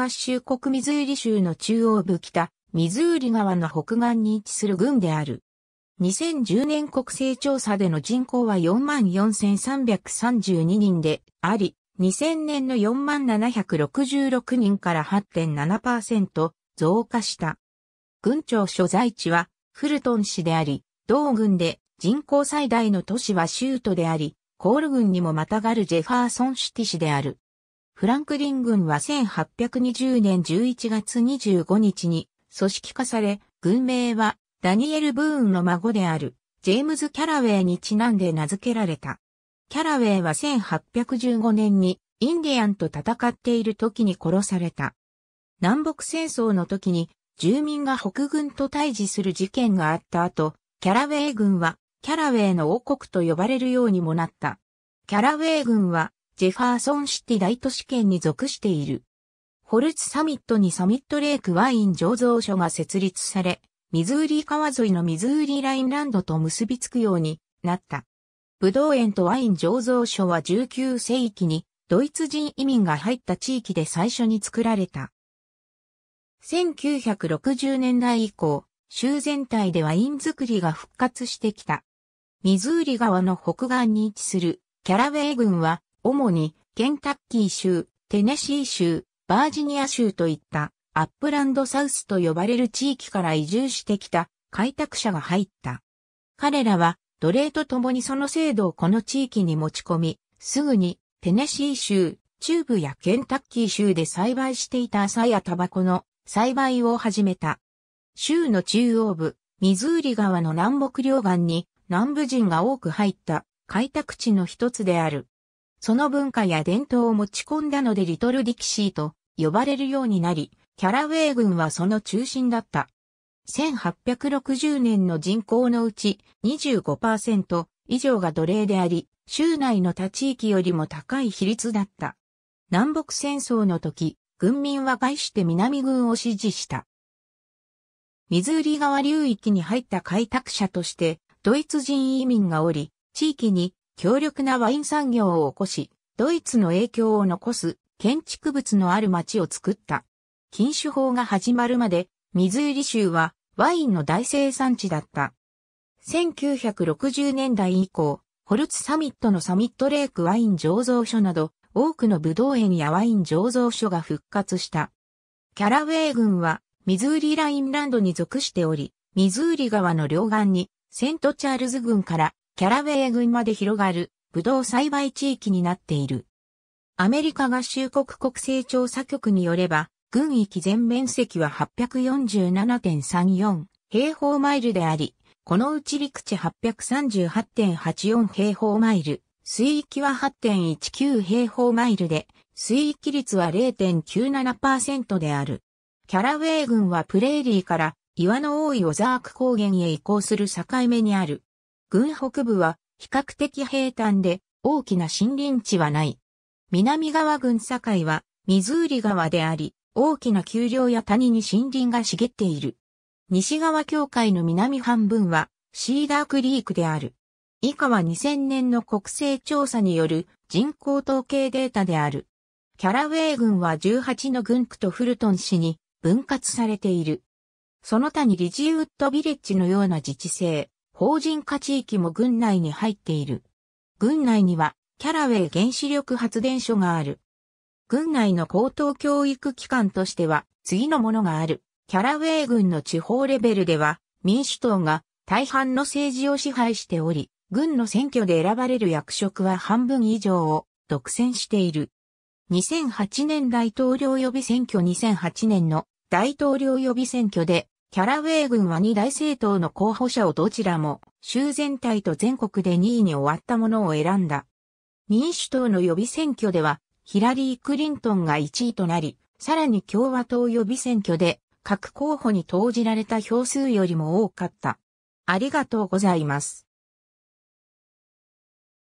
合衆国ミズーリ州の中央部北、ミズーリ川の北岸に位置する郡である。2010年国勢調査での人口は44,332人であり、2000年の4766人から8.7%増加した。郡庁所在地はフルトン市であり、同郡で人口最大の都市は州都であり、コール郡にもまたがるジェファーソンシティ市である。フランクリン軍は1820年11月25日に組織化され、軍名はダニエル・ブーンの孫であるジェームズ・キャラウェイにちなんで名付けられた。キャラウェイは1815年にインディアンと戦っている時に殺された。南北戦争の時に住民が北軍と対峙する事件があった後、キャラウェイ軍はキャラウェイの王国と呼ばれるようにもなった。キャラウェイ軍はジェファーソンシティ大都市圏に属している。ホルツサミットにサミットレイクワイン醸造所が設立され、ミズーリ川沿いのミズーリラインランドと結びつくようになった。ブドウ園とワイン醸造所は19世紀にドイツ人移民が入った地域で最初に作られた。1960年代以降、州全体でワイン作りが復活してきた。ミズーリ川の北岸に位置するキャラウェイ郡は主にケンタッキー州、テネシー州、バージニア州といったアップランドサウスと呼ばれる地域から移住してきた開拓者が入った。彼らは奴隷と共にその制度をこの地域に持ち込み、すぐにテネシー州、中部やケンタッキー州で栽培していた朝やタバコの栽培を始めた。州の中央部、ミズーリ川の南北両岸に南部人が多く入った開拓地の一つである。その文化や伝統を持ち込んだのでリトルディキシーと呼ばれるようになり、キャラウェイ軍はその中心だった。1860年の人口のうち25%以上が奴隷であり、州内の他地域よりも高い比率だった。南北戦争の時、軍民は外して南軍を支持した。ミズーリ川流域に入った開拓者として、ドイツ人移民がおり、地域に強力なワイン産業を起こし、ドイツの影響を残す建築物のある町を作った。禁酒法が始まるまで、ミズーリ州はワインの大生産地だった。1960年代以降、ホルツサミットのサミットレークワイン醸造所など、多くの武道園やワイン醸造所が復活した。キャラウェイ軍は、ミズーリラインランドに属しており、ミズーリ川の両岸に、セントチャールズ軍からキャラウェイ群まで広がる、ブドウ栽培地域になっている。アメリカ合衆国国勢調査局によれば、群域全面積は847.34平方マイルであり、このうち陸地838.84平方マイル、水域は8.19平方マイルで、水域率は0.97%である。キャラウェイ群はプレーリーから岩の多いオザーク高原へ移行する境目にある軍北部は比較的平坦で大きな森林地はない。南側軍境はミズーリ川であり、大きな丘陵や谷に森林が茂っている。西側境界の南半分はシーダークリークである。以下は2000年の国勢調査による人口統計データである。キャラウェイ郡は18の郡区とフルトン市に分割されている。その他にリジウッドビレッジのような自治性、法人化地域も郡内に入っている。郡内にはキャラウェイ原子力発電所がある。郡内の高等教育機関としては次のものがある。キャラウェイ郡の地方レベルでは民主党が大半の政治を支配しており、軍の選挙で選ばれる役職は半分以上を独占している。2008年大統領予備選挙2008年の大統領予備選挙でキャラウェイ軍は2大政党の候補者をどちらも州全体と全国で2位に終わったものを選んだ。民主党の予備選挙ではヒラリー・クリントンが1位となり、さらに共和党予備選挙で各候補に投じられた票数よりも多かった。ありがとうございます。